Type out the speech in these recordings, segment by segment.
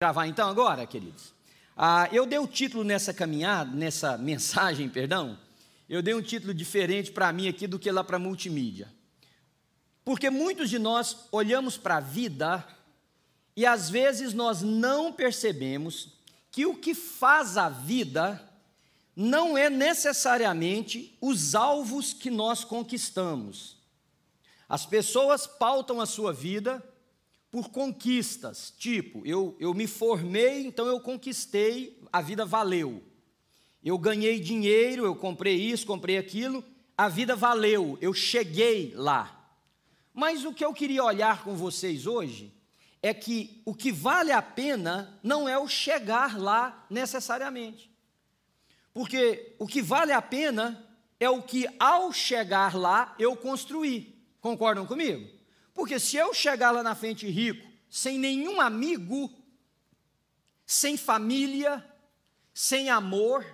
gravar então agora, queridos? Ah, eu dei o um título nessa caminhada, nessa mensagem, perdão, eu dei um título diferente para mim aqui do que lá para multimídia. Porque muitos de nós olhamos para a vida e às vezes nós não percebemos que o que faz a vida não é necessariamente os alvos que nós conquistamos. As pessoas pautam a sua vida por conquistas, tipo, eu, eu me formei, então eu conquistei, a vida valeu. Eu ganhei dinheiro, eu comprei isso, comprei aquilo, a vida valeu, eu cheguei lá. Mas o que eu queria olhar com vocês hoje é que o que vale a pena não é o chegar lá necessariamente. Porque o que vale a pena é o que ao chegar lá eu construí. Concordam comigo? Porque se eu chegar lá na frente rico, sem nenhum amigo, sem família, sem amor,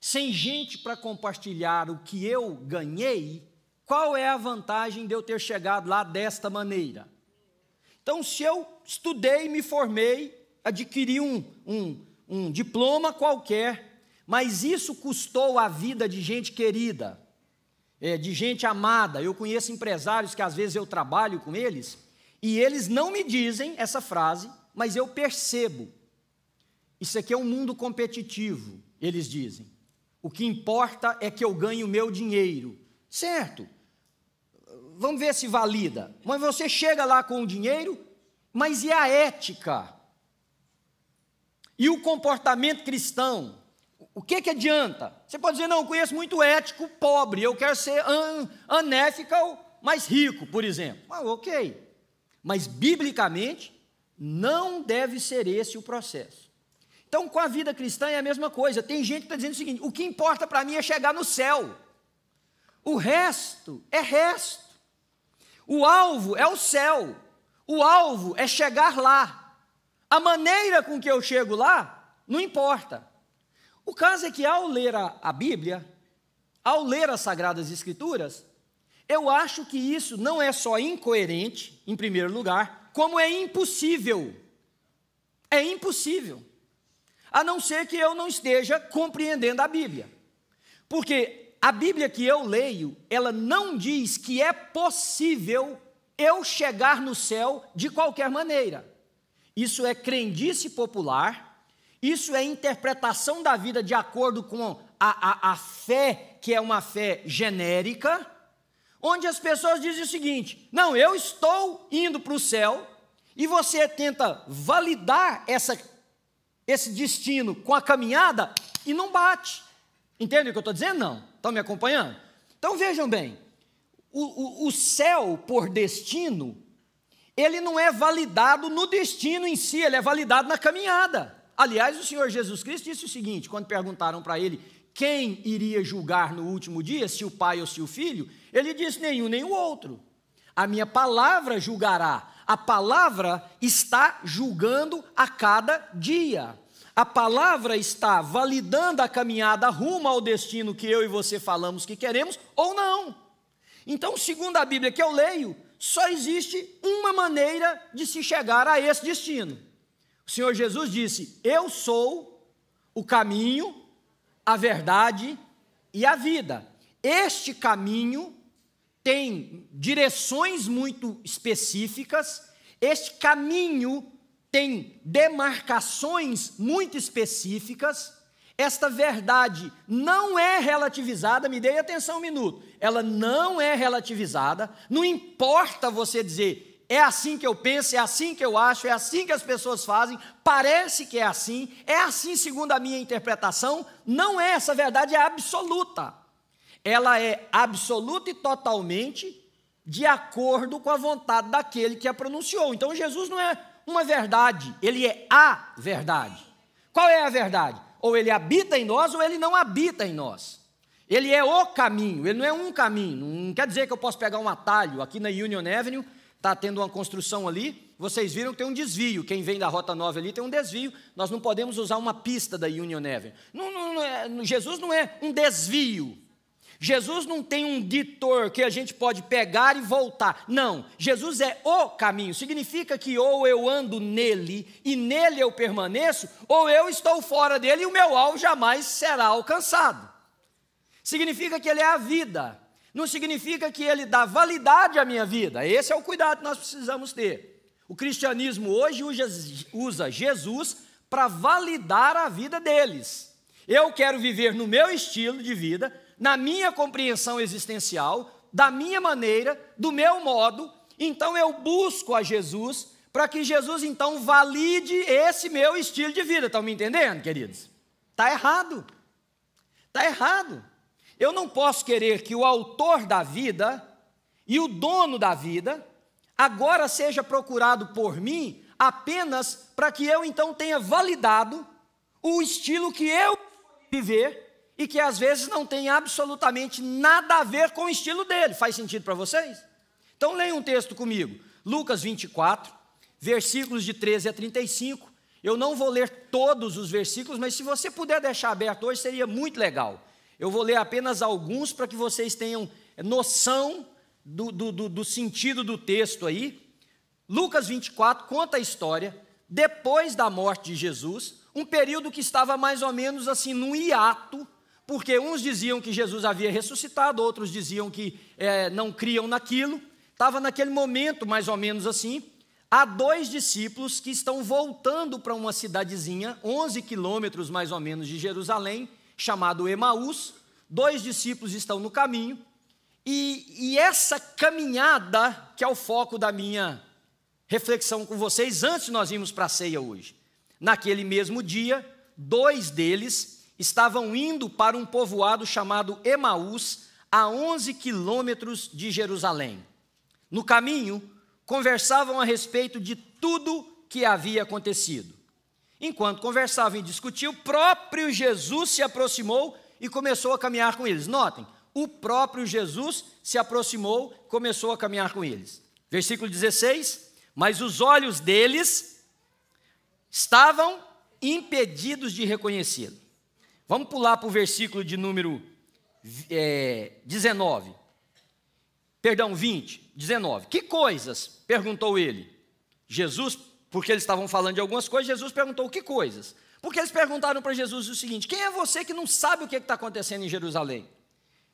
sem gente para compartilhar o que eu ganhei, qual é a vantagem de eu ter chegado lá desta maneira? Então, se eu estudei, me formei, adquiri um, um, um diploma qualquer, mas isso custou a vida de gente querida, é, de gente amada. Eu conheço empresários que às vezes eu trabalho com eles e eles não me dizem essa frase, mas eu percebo. Isso aqui é um mundo competitivo, eles dizem. O que importa é que eu ganhe o meu dinheiro. Certo. Vamos ver se valida. Mas você chega lá com o dinheiro, mas e a ética? E o comportamento cristão? o que, que adianta? Você pode dizer, não, eu conheço muito ético pobre, eu quero ser un, unethical, mas rico, por exemplo. Ah, ok. Mas, biblicamente, não deve ser esse o processo. Então, com a vida cristã é a mesma coisa. Tem gente que está dizendo o seguinte: o que importa para mim é chegar no céu. O resto é resto. O alvo é o céu. O alvo é chegar lá. A maneira com que eu chego lá não importa. O caso é que ao ler a, a Bíblia, ao ler as Sagradas Escrituras, eu acho que isso não é só incoerente, em primeiro lugar, como é impossível. É impossível. A não ser que eu não esteja compreendendo a Bíblia. Porque a Bíblia que eu leio, ela não diz que é possível eu chegar no céu de qualquer maneira. Isso é crendice popular isso é interpretação da vida de acordo com a, a, a fé, que é uma fé genérica, onde as pessoas dizem o seguinte: não, eu estou indo para o céu, e você tenta validar essa, esse destino com a caminhada e não bate. Entende o que eu estou dizendo? Não. Estão me acompanhando? Então vejam bem: o, o, o céu por destino ele não é validado no destino em si, ele é validado na caminhada. Aliás, o Senhor Jesus Cristo disse o seguinte: quando perguntaram para ele quem iria julgar no último dia, se o pai ou se o filho, ele disse: nenhum nem o outro. A minha palavra julgará. A palavra está julgando a cada dia. A palavra está validando a caminhada rumo ao destino que eu e você falamos que queremos ou não. Então, segundo a Bíblia que eu leio, só existe uma maneira de se chegar a esse destino o Senhor Jesus disse: Eu sou o caminho, a verdade e a vida. Este caminho tem direções muito específicas, este caminho tem demarcações muito específicas. Esta verdade não é relativizada, me dê atenção um minuto. Ela não é relativizada. Não importa você dizer é assim que eu penso, é assim que eu acho, é assim que as pessoas fazem, parece que é assim, é assim segundo a minha interpretação, não é, essa verdade é absoluta. Ela é absoluta e totalmente de acordo com a vontade daquele que a pronunciou. Então Jesus não é uma verdade, ele é a verdade. Qual é a verdade? Ou ele habita em nós ou ele não habita em nós. Ele é o caminho, ele não é um caminho. Não quer dizer que eu posso pegar um atalho aqui na Union Avenue Está tendo uma construção ali, vocês viram que tem um desvio. Quem vem da Rota 9 ali tem um desvio. Nós não podemos usar uma pista da Union Avenue. Não, não, não é, Jesus não é um desvio. Jesus não tem um ditor que a gente pode pegar e voltar. Não, Jesus é o caminho. Significa que ou eu ando nele e nele eu permaneço, ou eu estou fora dele e o meu alvo jamais será alcançado. Significa que ele é a vida não significa que ele dá validade à minha vida. Esse é o cuidado que nós precisamos ter. O cristianismo hoje usa Jesus para validar a vida deles. Eu quero viver no meu estilo de vida, na minha compreensão existencial, da minha maneira, do meu modo, então eu busco a Jesus para que Jesus então valide esse meu estilo de vida. Estão me entendendo, queridos? Está errado. Está errado. Eu não posso querer que o autor da vida e o dono da vida agora seja procurado por mim apenas para que eu então tenha validado o estilo que eu viver e que às vezes não tem absolutamente nada a ver com o estilo dele. Faz sentido para vocês? Então leia um texto comigo. Lucas 24, versículos de 13 a 35. Eu não vou ler todos os versículos, mas se você puder deixar aberto hoje seria muito legal. Eu vou ler apenas alguns para que vocês tenham noção do, do, do, do sentido do texto aí. Lucas 24 conta a história, depois da morte de Jesus, um período que estava mais ou menos assim num hiato, porque uns diziam que Jesus havia ressuscitado, outros diziam que é, não criam naquilo. Estava naquele momento, mais ou menos assim. Há dois discípulos que estão voltando para uma cidadezinha, 11 quilômetros mais ou menos de Jerusalém, chamado Emaús, dois discípulos estão no caminho, e, e essa caminhada que é o foco da minha reflexão com vocês antes nós irmos para a ceia hoje. Naquele mesmo dia, dois deles estavam indo para um povoado chamado Emaús, a 11 quilômetros de Jerusalém. No caminho, conversavam a respeito de tudo que havia acontecido. Enquanto conversavam e discutiam, o próprio Jesus se aproximou e começou a caminhar com eles. Notem, o próprio Jesus se aproximou, começou a caminhar com eles. Versículo 16: Mas os olhos deles estavam impedidos de reconhecê-lo. Vamos pular para o versículo de número é, 19. Perdão, 20, 19. Que coisas? perguntou ele. Jesus porque eles estavam falando de algumas coisas, Jesus perguntou que coisas? Porque eles perguntaram para Jesus o seguinte: quem é você que não sabe o que é está acontecendo em Jerusalém?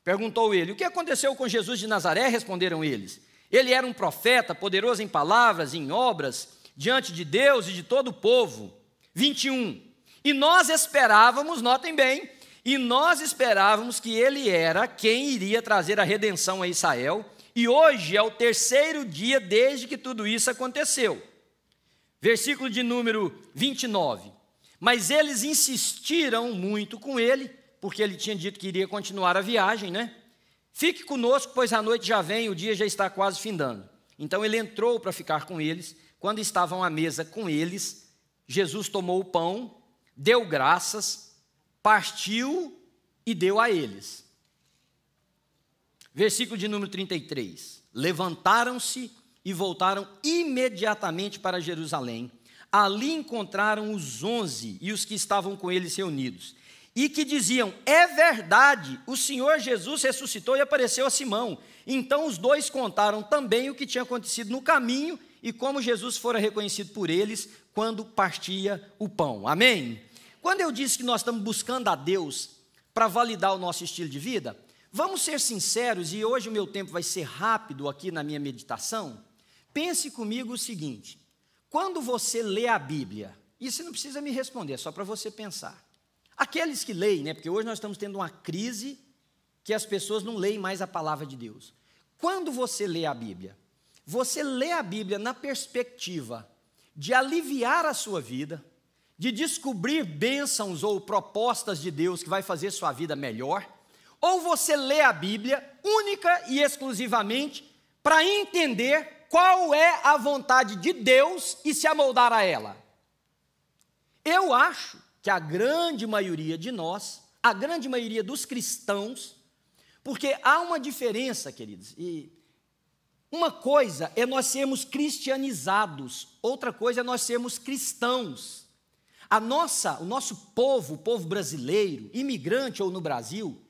Perguntou ele: o que aconteceu com Jesus de Nazaré? Responderam eles. Ele era um profeta, poderoso em palavras, em obras, diante de Deus e de todo o povo. 21. E nós esperávamos, notem bem, e nós esperávamos que ele era quem iria trazer a redenção a Israel. E hoje é o terceiro dia desde que tudo isso aconteceu. Versículo de número 29. Mas eles insistiram muito com ele, porque ele tinha dito que iria continuar a viagem, né? Fique conosco, pois a noite já vem, o dia já está quase findando. Então ele entrou para ficar com eles. Quando estavam à mesa com eles, Jesus tomou o pão, deu graças, partiu e deu a eles. Versículo de número 33. Levantaram-se e voltaram imediatamente para Jerusalém. Ali encontraram os onze e os que estavam com eles reunidos, e que diziam: É verdade, o Senhor Jesus ressuscitou e apareceu a Simão. Então os dois contaram também o que tinha acontecido no caminho e como Jesus fora reconhecido por eles quando partia o pão. Amém? Quando eu disse que nós estamos buscando a Deus para validar o nosso estilo de vida, vamos ser sinceros, e hoje o meu tempo vai ser rápido aqui na minha meditação pense comigo o seguinte: quando você lê a Bíblia, isso não precisa me responder, é só para você pensar. Aqueles que leem, né, porque hoje nós estamos tendo uma crise que as pessoas não leem mais a palavra de Deus. Quando você lê a Bíblia, você lê a Bíblia na perspectiva de aliviar a sua vida, de descobrir bênçãos ou propostas de Deus que vai fazer sua vida melhor, ou você lê a Bíblia única e exclusivamente para entender qual é a vontade de Deus e se amoldar a ela. Eu acho que a grande maioria de nós, a grande maioria dos cristãos, porque há uma diferença, queridos, e uma coisa é nós sermos cristianizados, outra coisa é nós sermos cristãos. A nossa, o nosso povo, o povo brasileiro, imigrante ou no Brasil,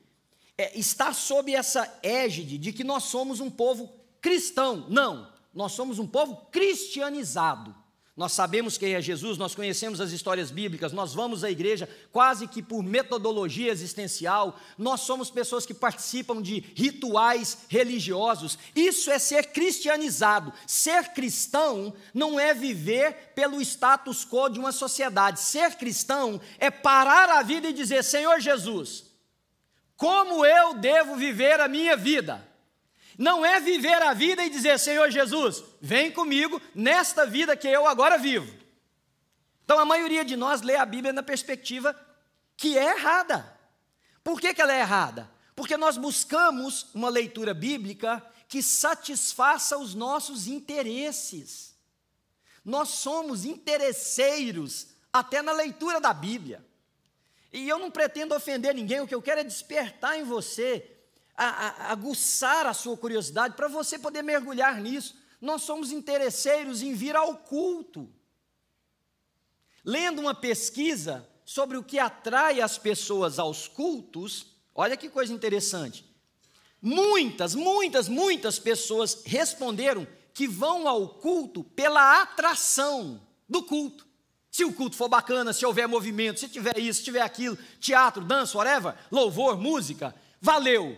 é, está sob essa égide de que nós somos um povo cristão. Não nós somos um povo cristianizado. Nós sabemos quem é Jesus, nós conhecemos as histórias bíblicas, nós vamos à igreja quase que por metodologia existencial, nós somos pessoas que participam de rituais religiosos. Isso é ser cristianizado. Ser cristão não é viver pelo status quo de uma sociedade. Ser cristão é parar a vida e dizer: Senhor Jesus, como eu devo viver a minha vida? Não é viver a vida e dizer, Senhor Jesus, vem comigo nesta vida que eu agora vivo. Então a maioria de nós lê a Bíblia na perspectiva que é errada. Por que, que ela é errada? Porque nós buscamos uma leitura bíblica que satisfaça os nossos interesses. Nós somos interesseiros até na leitura da Bíblia. E eu não pretendo ofender ninguém, o que eu quero é despertar em você a, a, aguçar a sua curiosidade para você poder mergulhar nisso. Nós somos interesseiros em vir ao culto. Lendo uma pesquisa sobre o que atrai as pessoas aos cultos, olha que coisa interessante. Muitas, muitas, muitas pessoas responderam que vão ao culto pela atração do culto. Se o culto for bacana, se houver movimento, se tiver isso, se tiver aquilo, teatro, dança, whatever, louvor, música, valeu.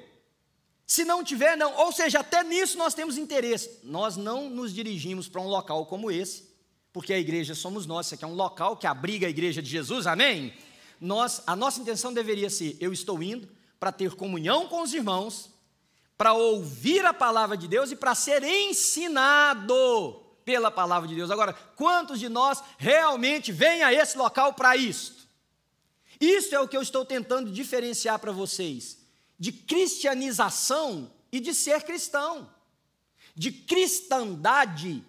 Se não tiver, não. Ou seja, até nisso nós temos interesse. Nós não nos dirigimos para um local como esse, porque a igreja somos nós. Isso aqui é um local que abriga a igreja de Jesus, amém? Nós, a nossa intenção deveria ser: eu estou indo para ter comunhão com os irmãos, para ouvir a palavra de Deus e para ser ensinado pela palavra de Deus. Agora, quantos de nós realmente vêm a esse local para isto? Isso é o que eu estou tentando diferenciar para vocês de cristianização e de ser cristão, de cristandade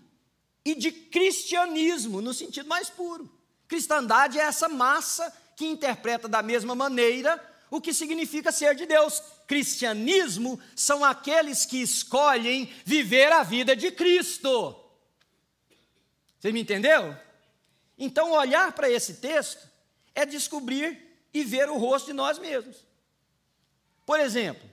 e de cristianismo, no sentido mais puro. Cristandade é essa massa que interpreta da mesma maneira o que significa ser de Deus. Cristianismo são aqueles que escolhem viver a vida de Cristo. Você me entendeu? Então, olhar para esse texto é descobrir e ver o rosto de nós mesmos. Por exemplo,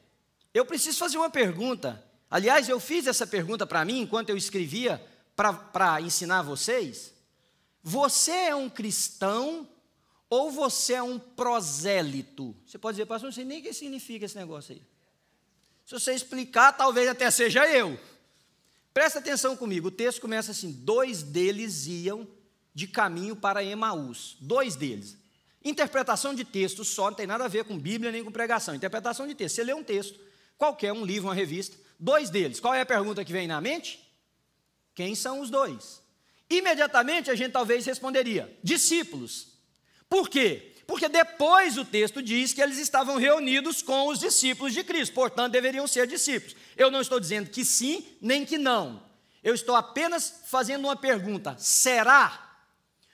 eu preciso fazer uma pergunta. Aliás, eu fiz essa pergunta para mim enquanto eu escrevia para ensinar vocês. Você é um cristão ou você é um prosélito? Você pode dizer, pastor, não sei nem o que significa esse negócio aí. Se você explicar, talvez até seja eu. Presta atenção comigo, o texto começa assim: dois deles iam de caminho para Emaús. Dois deles. Interpretação de texto só não tem nada a ver com Bíblia nem com pregação. Interpretação de texto. Você lê um texto, qualquer um livro, uma revista, dois deles. Qual é a pergunta que vem na mente? Quem são os dois? Imediatamente a gente talvez responderia: discípulos. Por quê? Porque depois o texto diz que eles estavam reunidos com os discípulos de Cristo, portanto deveriam ser discípulos. Eu não estou dizendo que sim, nem que não. Eu estou apenas fazendo uma pergunta: será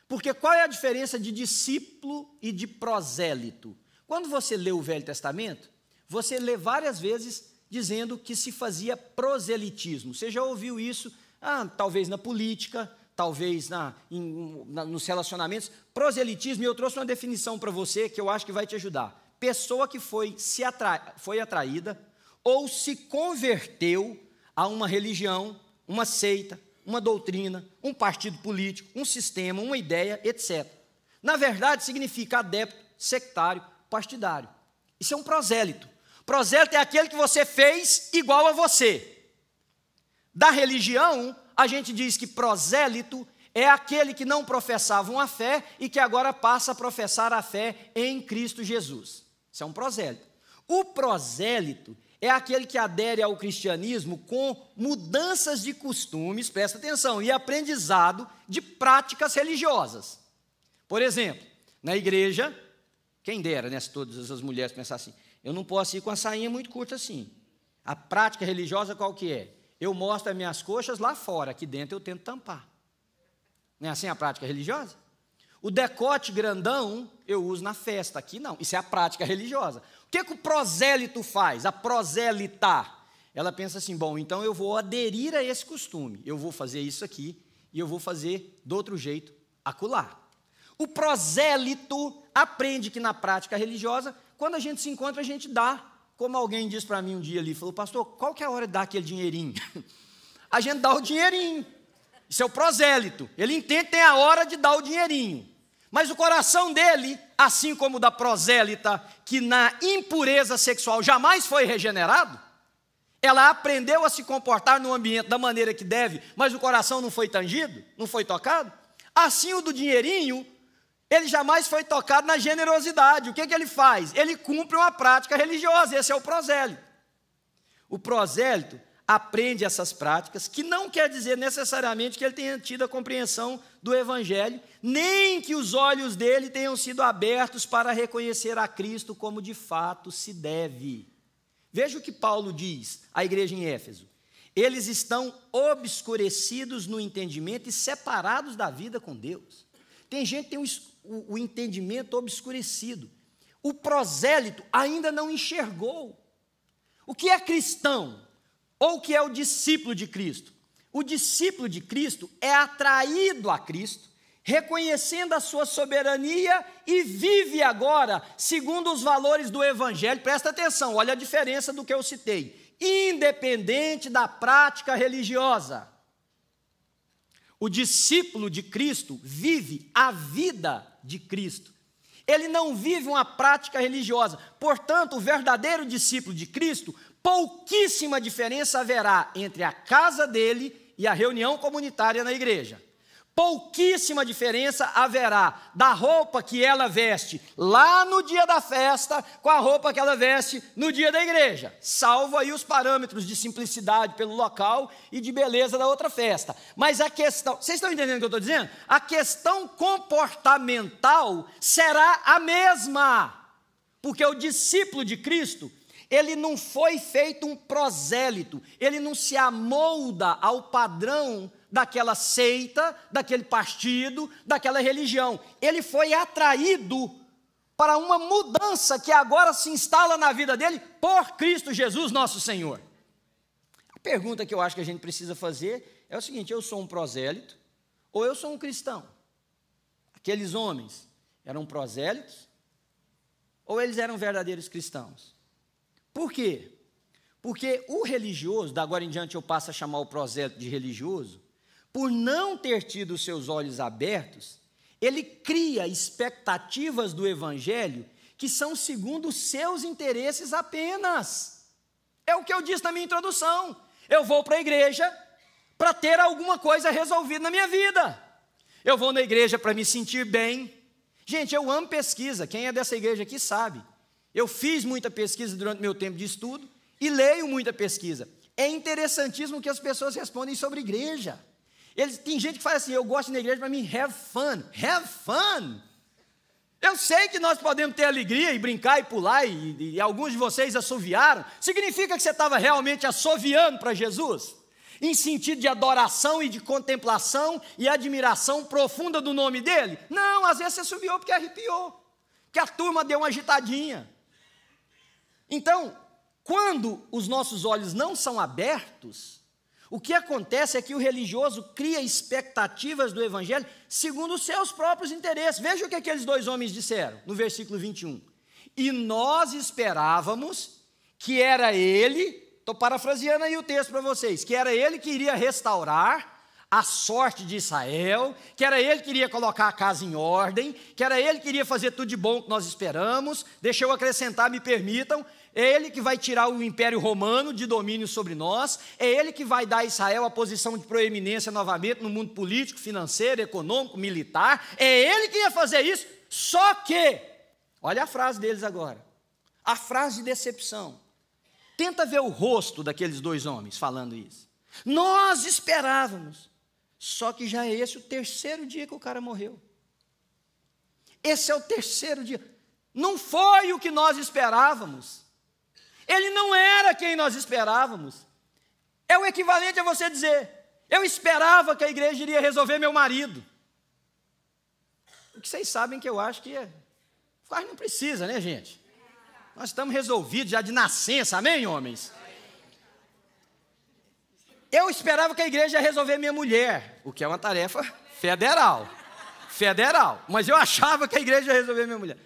porque qual é a diferença de discípulo e de prosélito? Quando você lê o Velho Testamento, você lê várias vezes dizendo que se fazia proselitismo. Você já ouviu isso, ah, talvez na política, talvez na, em, na, nos relacionamentos. Proselitismo, e eu trouxe uma definição para você que eu acho que vai te ajudar. Pessoa que foi, se atra, foi atraída ou se converteu a uma religião, uma seita, uma doutrina, um partido político, um sistema, uma ideia, etc. Na verdade, significa adepto, sectário, partidário. Isso é um prosélito. Prosélito é aquele que você fez igual a você. Da religião, a gente diz que prosélito é aquele que não professava uma fé e que agora passa a professar a fé em Cristo Jesus. Isso é um prosélito. O prosélito, é aquele que adere ao cristianismo com mudanças de costumes, presta atenção, e aprendizado de práticas religiosas. Por exemplo, na igreja, quem dera, né, se todas as mulheres pensassem assim, eu não posso ir com a sainha muito curta assim. A prática religiosa qual que é? Eu mostro as minhas coxas lá fora, aqui dentro eu tento tampar. Não é assim a prática religiosa? O decote grandão eu uso na festa, aqui não. Isso é a prática religiosa que, que o prosélito faz? A prosélita. Ela pensa assim: bom, então eu vou aderir a esse costume, eu vou fazer isso aqui e eu vou fazer do outro jeito, acolá. O prosélito aprende que na prática religiosa, quando a gente se encontra, a gente dá. Como alguém disse para mim um dia ali, falou, pastor, qual que é a hora de dar aquele dinheirinho? a gente dá o dinheirinho. Isso é o prosélito. Ele entende que tem a hora de dar o dinheirinho. Mas o coração dele, assim como o da prosélita, que na impureza sexual jamais foi regenerado, ela aprendeu a se comportar no ambiente da maneira que deve, mas o coração não foi tangido, não foi tocado. Assim, o do dinheirinho, ele jamais foi tocado na generosidade. O que, é que ele faz? Ele cumpre uma prática religiosa, esse é o prosélito. O prosélito aprende essas práticas, que não quer dizer necessariamente que ele tenha tido a compreensão do Evangelho, nem que os olhos dele tenham sido abertos para reconhecer a Cristo como de fato se deve. Veja o que Paulo diz à igreja em Éfeso. Eles estão obscurecidos no entendimento e separados da vida com Deus. Tem gente que tem o, o entendimento obscurecido. O prosélito ainda não enxergou. O que é cristão? Ou o que é o discípulo de Cristo? O discípulo de Cristo é atraído a Cristo, reconhecendo a sua soberania e vive agora segundo os valores do Evangelho. Presta atenção, olha a diferença do que eu citei. Independente da prática religiosa. O discípulo de Cristo vive a vida de Cristo. Ele não vive uma prática religiosa. Portanto, o verdadeiro discípulo de Cristo pouquíssima diferença haverá entre a casa dele e a reunião comunitária na igreja. Pouquíssima diferença haverá da roupa que ela veste lá no dia da festa com a roupa que ela veste no dia da igreja, salvo aí os parâmetros de simplicidade pelo local e de beleza da outra festa. Mas a questão, vocês estão entendendo o que eu estou dizendo? A questão comportamental será a mesma, porque o discípulo de Cristo ele não foi feito um prosélito, ele não se amolda ao padrão daquela seita, daquele partido, daquela religião. Ele foi atraído para uma mudança que agora se instala na vida dele por Cristo Jesus, nosso Senhor. A pergunta que eu acho que a gente precisa fazer é o seguinte: eu sou um prosélito ou eu sou um cristão? Aqueles homens eram prosélitos ou eles eram verdadeiros cristãos? Por quê? Porque o religioso, da agora em diante eu passo a chamar o prosélito de religioso, por não ter tido seus olhos abertos, ele cria expectativas do evangelho que são segundo os seus interesses apenas. É o que eu disse na minha introdução. Eu vou para a igreja para ter alguma coisa resolvida na minha vida. Eu vou na igreja para me sentir bem. Gente, eu amo pesquisa. Quem é dessa igreja aqui sabe. Eu fiz muita pesquisa durante meu tempo de estudo e leio muita pesquisa. É interessantíssimo que as pessoas respondem sobre igreja. Eles, tem gente que fala assim: eu gosto de na igreja para mim, have fun. Have fun! Eu sei que nós podemos ter alegria e brincar e pular, e, e alguns de vocês assoviaram. Significa que você estava realmente assoviando para Jesus? Em sentido de adoração e de contemplação e admiração profunda do nome dele? Não, às vezes você assoviou porque arrepiou, que a turma deu uma agitadinha então, quando os nossos olhos não são abertos, o que acontece é que o religioso cria expectativas do evangelho segundo os seus próprios interesses. Veja o que aqueles dois homens disseram no versículo 21. E nós esperávamos que era ele, estou parafraseando aí o texto para vocês, que era ele que iria restaurar a sorte de Israel, que era ele que iria colocar a casa em ordem, que era ele que iria fazer tudo de bom que nós esperamos. Deixa eu acrescentar, me permitam, é ele que vai tirar o Império Romano de domínio sobre nós, é ele que vai dar a Israel a posição de proeminência novamente no mundo político, financeiro, econômico, militar. É ele que ia fazer isso. Só que, olha a frase deles agora. A frase de decepção. Tenta ver o rosto daqueles dois homens falando isso. Nós esperávamos só que já é esse o terceiro dia que o cara morreu. Esse é o terceiro dia. Não foi o que nós esperávamos. Ele não era quem nós esperávamos. É o equivalente a você dizer: eu esperava que a igreja iria resolver meu marido. O que vocês sabem que eu acho que é. Quase não precisa, né, gente? Nós estamos resolvidos já de nascença, amém, homens? Eu esperava que a igreja ia resolver minha mulher, o que é uma tarefa federal. Federal. Mas eu achava que a igreja ia resolver minha mulher.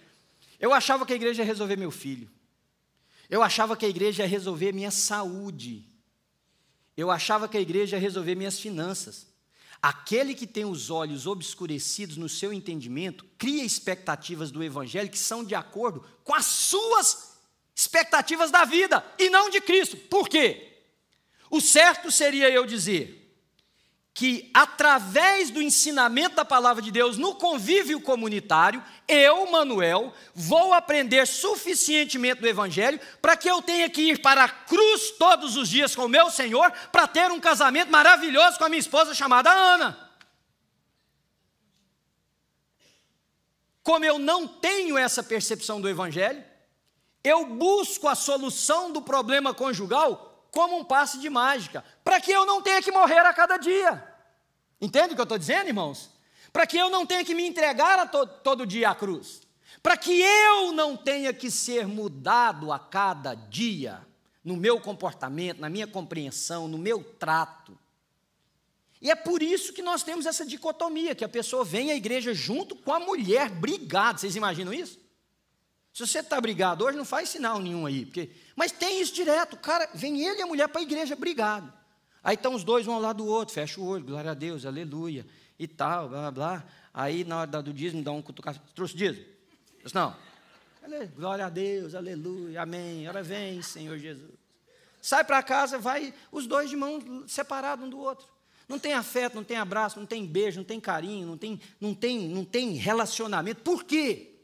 Eu achava que a igreja ia resolver meu filho. Eu achava que a igreja ia resolver minha saúde. Eu achava que a igreja ia resolver minhas finanças. Aquele que tem os olhos obscurecidos no seu entendimento cria expectativas do evangelho que são de acordo com as suas expectativas da vida e não de Cristo. Por quê? O certo seria eu dizer que, através do ensinamento da palavra de Deus no convívio comunitário, eu, Manuel, vou aprender suficientemente do Evangelho para que eu tenha que ir para a cruz todos os dias com o meu Senhor para ter um casamento maravilhoso com a minha esposa chamada Ana. Como eu não tenho essa percepção do Evangelho, eu busco a solução do problema conjugal como um passe de mágica, para que eu não tenha que morrer a cada dia. Entende o que eu estou dizendo, irmãos? Para que eu não tenha que me entregar to todo dia à cruz, para que eu não tenha que ser mudado a cada dia no meu comportamento, na minha compreensão, no meu trato. E é por isso que nós temos essa dicotomia, que a pessoa vem à igreja junto com a mulher brigada. Vocês imaginam isso? Se você está brigado hoje, não faz sinal nenhum aí. Porque... Mas tem isso direto. O cara, vem ele e a mulher para a igreja brigado. Aí estão os dois um ao lado do outro, fecha o olho, glória a Deus, aleluia, e tal, blá, blá, blá. Aí na hora do dízimo, dá um cutucado. Trouxe dízimo? não. Glória a Deus, aleluia, amém. Ora vem, Senhor Jesus. Sai para casa, vai os dois de mão separados um do outro. Não tem afeto, não tem abraço, não tem beijo, não tem carinho, não tem, não tem, não tem relacionamento. Por quê?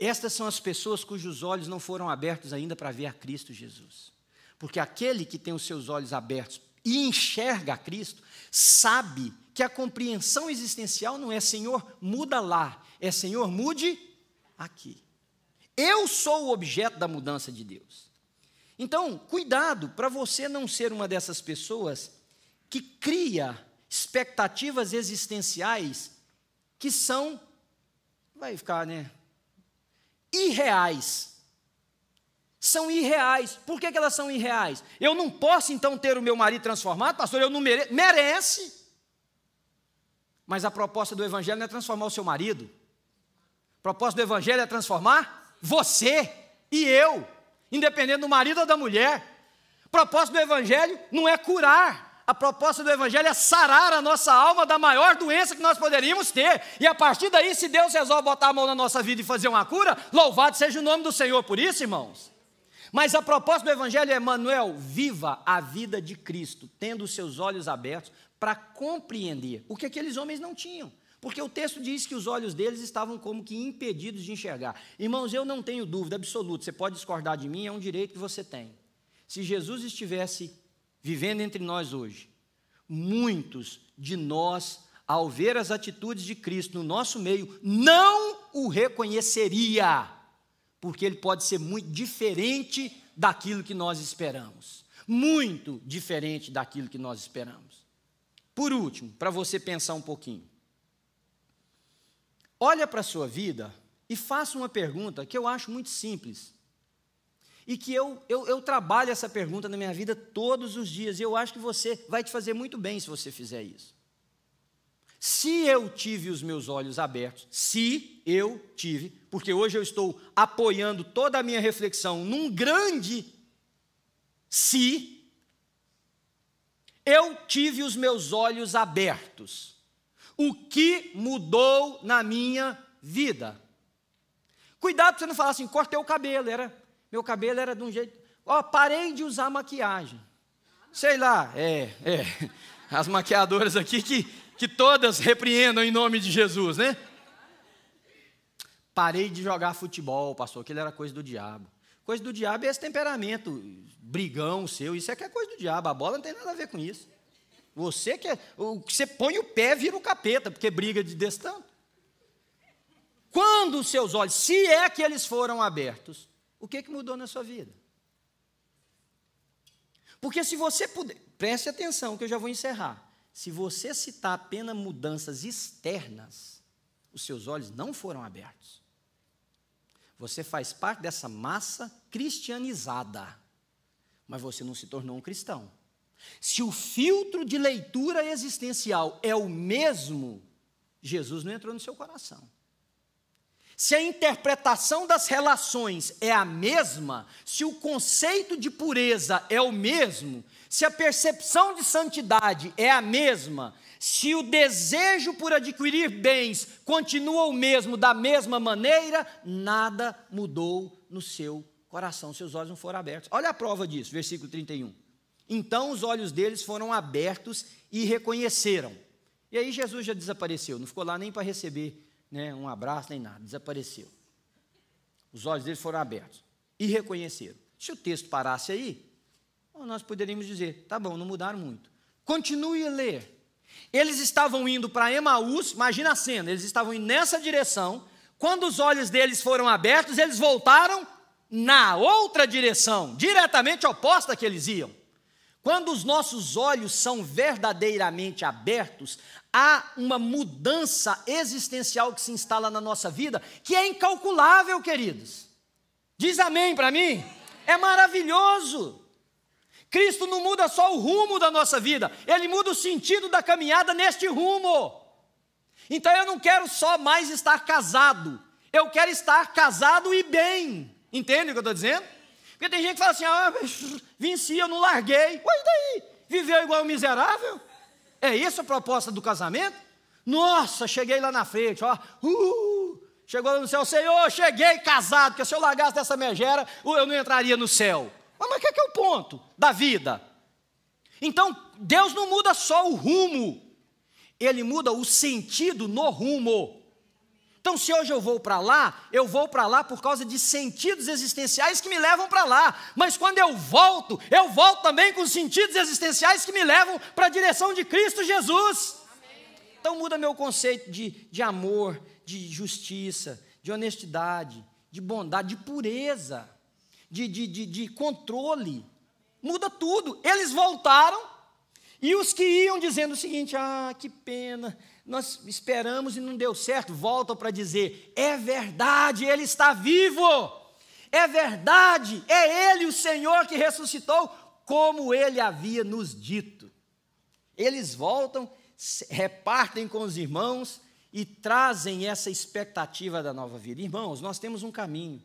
Estas são as pessoas cujos olhos não foram abertos ainda para ver a Cristo Jesus. Porque aquele que tem os seus olhos abertos e enxerga a Cristo, sabe que a compreensão existencial não é Senhor, muda lá, é Senhor, mude aqui. Eu sou o objeto da mudança de Deus. Então, cuidado para você não ser uma dessas pessoas que cria expectativas existenciais que são vai ficar, né, irreais. São irreais. Por que, que elas são irreais? Eu não posso então ter o meu marido transformado, pastor, eu não mereço. Merece. Mas a proposta do Evangelho não é transformar o seu marido. A proposta do Evangelho é transformar você e eu, independente do marido ou da mulher. A proposta do Evangelho não é curar, a proposta do Evangelho é sarar a nossa alma da maior doença que nós poderíamos ter. E a partir daí, se Deus resolve botar a mão na nossa vida e fazer uma cura, louvado seja o nome do Senhor por isso, irmãos. Mas a proposta do Evangelho é, Manuel, viva a vida de Cristo, tendo os seus olhos abertos para compreender o que aqueles homens não tinham. Porque o texto diz que os olhos deles estavam como que impedidos de enxergar. Irmãos, eu não tenho dúvida absoluta, você pode discordar de mim, é um direito que você tem. Se Jesus estivesse vivendo entre nós hoje, muitos de nós, ao ver as atitudes de Cristo no nosso meio, não o reconheceria, porque ele pode ser muito diferente daquilo que nós esperamos. Muito diferente daquilo que nós esperamos. Por último, para você pensar um pouquinho. Olha para a sua vida e faça uma pergunta que eu acho muito simples e que eu, eu, eu trabalho essa pergunta na minha vida todos os dias, e eu acho que você vai te fazer muito bem se você fizer isso. Se eu tive os meus olhos abertos, se eu tive, porque hoje eu estou apoiando toda a minha reflexão num grande se, eu tive os meus olhos abertos. O que mudou na minha vida? Cuidado para você não falar assim, cortei o cabelo, era meu cabelo era de um jeito. Ó, oh, parei de usar maquiagem. Sei lá, é, é. As maquiadoras aqui que, que todas repreendam em nome de Jesus, né? Parei de jogar futebol, pastor, aquilo era coisa do diabo. Coisa do diabo é esse temperamento brigão seu, isso é que é coisa do diabo, a bola não tem nada a ver com isso. Você que é, o que você põe o pé vira o capeta, porque briga de desse Quando os seus olhos, se é que eles foram abertos, o que, que mudou na sua vida? Porque se você puder, preste atenção que eu já vou encerrar. Se você citar apenas mudanças externas, os seus olhos não foram abertos. Você faz parte dessa massa cristianizada, mas você não se tornou um cristão. Se o filtro de leitura existencial é o mesmo, Jesus não entrou no seu coração. Se a interpretação das relações é a mesma, se o conceito de pureza é o mesmo, se a percepção de santidade é a mesma, se o desejo por adquirir bens continua o mesmo, da mesma maneira, nada mudou no seu coração, seus olhos não foram abertos. Olha a prova disso, versículo 31. Então os olhos deles foram abertos e reconheceram. E aí Jesus já desapareceu, não ficou lá nem para receber né, um abraço, nem nada, desapareceu. Os olhos dele foram abertos e reconheceram. Se o texto parasse aí, nós poderíamos dizer: tá bom, não mudaram muito. Continue a ler. Eles estavam indo para Emaús, imagina a cena, eles estavam indo nessa direção. Quando os olhos deles foram abertos, eles voltaram na outra direção, diretamente oposta que eles iam. Quando os nossos olhos são verdadeiramente abertos, há uma mudança existencial que se instala na nossa vida que é incalculável, queridos. Diz amém para mim? É maravilhoso. Cristo não muda só o rumo da nossa vida, ele muda o sentido da caminhada neste rumo. Então eu não quero só mais estar casado, eu quero estar casado e bem. Entende o que eu estou dizendo? Porque tem gente que fala assim: ah, venci, eu não larguei. Ué, e daí? Viveu igual um miserável? É isso a proposta do casamento? Nossa, cheguei lá na frente, ó. Uh, chegou lá no céu, Senhor, cheguei casado, porque se eu largasse dessa megera, eu não entraria no céu. Mas o que, que é o ponto da vida? Então, Deus não muda só o rumo, Ele muda o sentido no rumo. Então, se hoje eu vou para lá, eu vou para lá por causa de sentidos existenciais que me levam para lá. Mas quando eu volto, eu volto também com sentidos existenciais que me levam para a direção de Cristo Jesus. Então muda meu conceito de, de amor, de justiça, de honestidade, de bondade, de pureza, de, de, de, de controle. Muda tudo. Eles voltaram e os que iam dizendo o seguinte: ah, que pena, nós esperamos e não deu certo, voltam para dizer: é verdade, ele está vivo, é verdade, é ele o Senhor que ressuscitou, como ele havia nos dito. Eles voltam, repartem com os irmãos e trazem essa expectativa da nova vida. Irmãos, nós temos um caminho,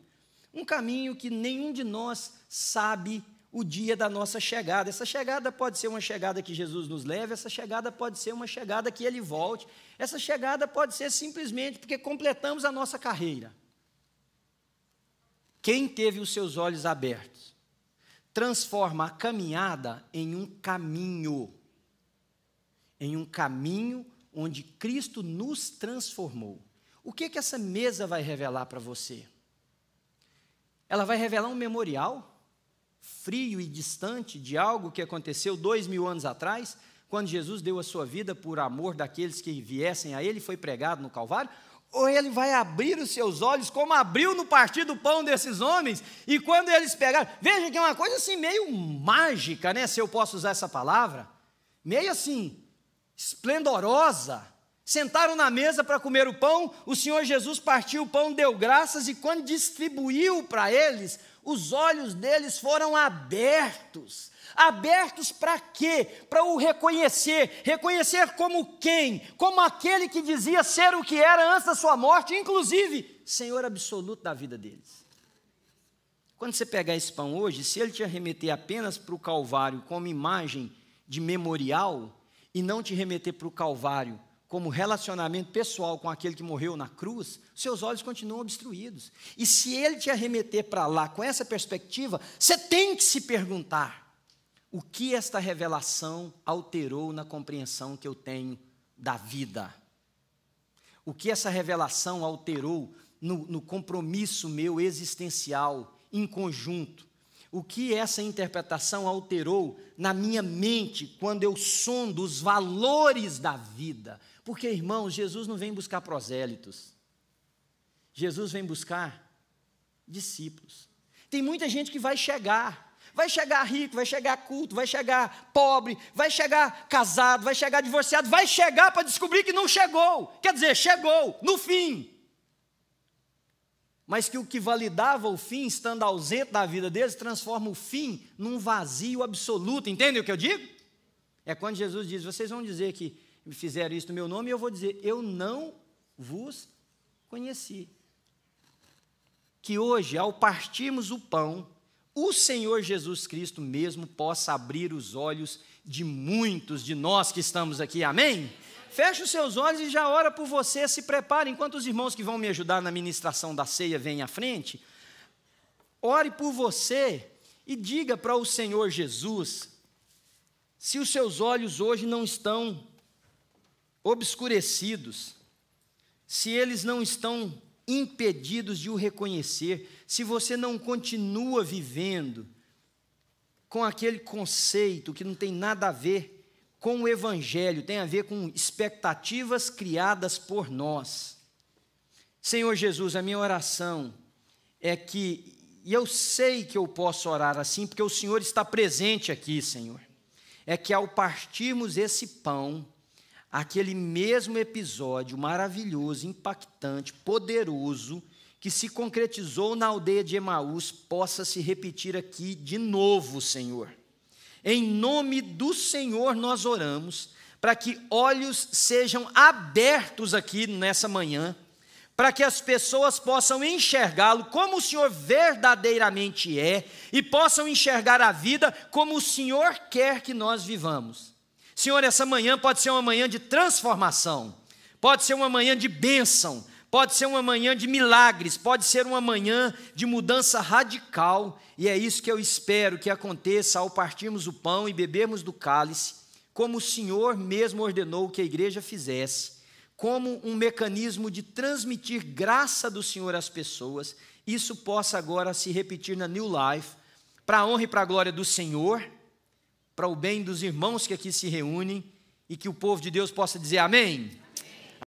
um caminho que nenhum de nós sabe o dia da nossa chegada. Essa chegada pode ser uma chegada que Jesus nos leve, essa chegada pode ser uma chegada que Ele volte, essa chegada pode ser simplesmente porque completamos a nossa carreira. Quem teve os seus olhos abertos transforma a caminhada em um caminho, em um caminho onde Cristo nos transformou. O que, que essa mesa vai revelar para você? Ela vai revelar um memorial frio e distante de algo que aconteceu dois mil anos atrás, quando Jesus deu a sua vida por amor daqueles que viessem a Ele, foi pregado no Calvário? Ou ele vai abrir os seus olhos, como abriu no partir do pão desses homens, e quando eles pegaram. Veja que é uma coisa assim meio mágica, né? Se eu posso usar essa palavra. Meio assim, esplendorosa. Sentaram na mesa para comer o pão, o Senhor Jesus partiu o pão, deu graças, e quando distribuiu para eles, os olhos deles foram abertos. Abertos para quê? Para o reconhecer. Reconhecer como quem? Como aquele que dizia ser o que era antes da sua morte, inclusive Senhor absoluto da vida deles. Quando você pegar esse pão hoje, se ele te remeter apenas para o Calvário como imagem de memorial, e não te remeter para o Calvário como relacionamento pessoal com aquele que morreu na cruz, seus olhos continuam obstruídos. E se ele te arremeter para lá com essa perspectiva, você tem que se perguntar: o que esta revelação alterou na compreensão que eu tenho da vida? O que essa revelação alterou no, no compromisso meu existencial em conjunto? o que essa interpretação alterou na minha mente quando eu sondo os valores da vida, porque, irmãos, Jesus não vem buscar prosélitos. Jesus vem buscar discípulos. Tem muita gente que vai chegar. Vai chegar rico, vai chegar culto, vai chegar pobre, vai chegar casado, vai chegar divorciado, vai chegar para descobrir que não chegou. Quer dizer, chegou no fim. Mas que o que validava o fim, estando ausente da vida deles, transforma o fim num vazio absoluto. Entende o que eu digo? É quando Jesus diz: vocês vão dizer que fizeram isso no meu nome, eu vou dizer: Eu não vos conheci. Que hoje, ao partirmos o pão, o Senhor Jesus Cristo mesmo possa abrir os olhos de muitos de nós que estamos aqui, amém? Feche os seus olhos e já ora por você, se prepare, enquanto os irmãos que vão me ajudar na ministração da ceia vêm à frente, ore por você e diga para o Senhor Jesus se os seus olhos hoje não estão obscurecidos, se eles não estão impedidos de o reconhecer, se você não continua vivendo com aquele conceito que não tem nada a ver com o Evangelho, tem a ver com expectativas criadas por nós. Senhor Jesus, a minha oração é que, e eu sei que eu posso orar assim, porque o Senhor está presente aqui, Senhor, é que ao partirmos esse pão, aquele mesmo episódio maravilhoso, impactante, poderoso, que se concretizou na aldeia de Emaús, possa se repetir aqui de novo, Senhor. Em nome do Senhor nós oramos, para que olhos sejam abertos aqui nessa manhã, para que as pessoas possam enxergá-lo como o Senhor verdadeiramente é e possam enxergar a vida como o Senhor quer que nós vivamos. Senhor, essa manhã pode ser uma manhã de transformação, pode ser uma manhã de bênção, pode ser uma manhã de milagres, pode ser uma manhã de mudança radical, e é isso que eu espero que aconteça ao partirmos o pão e bebermos do cálice, como o Senhor mesmo ordenou que a igreja fizesse, como um mecanismo de transmitir graça do Senhor às pessoas, isso possa agora se repetir na New Life, para a honra e para a glória do Senhor para o bem dos irmãos que aqui se reúnem e que o povo de Deus possa dizer amém.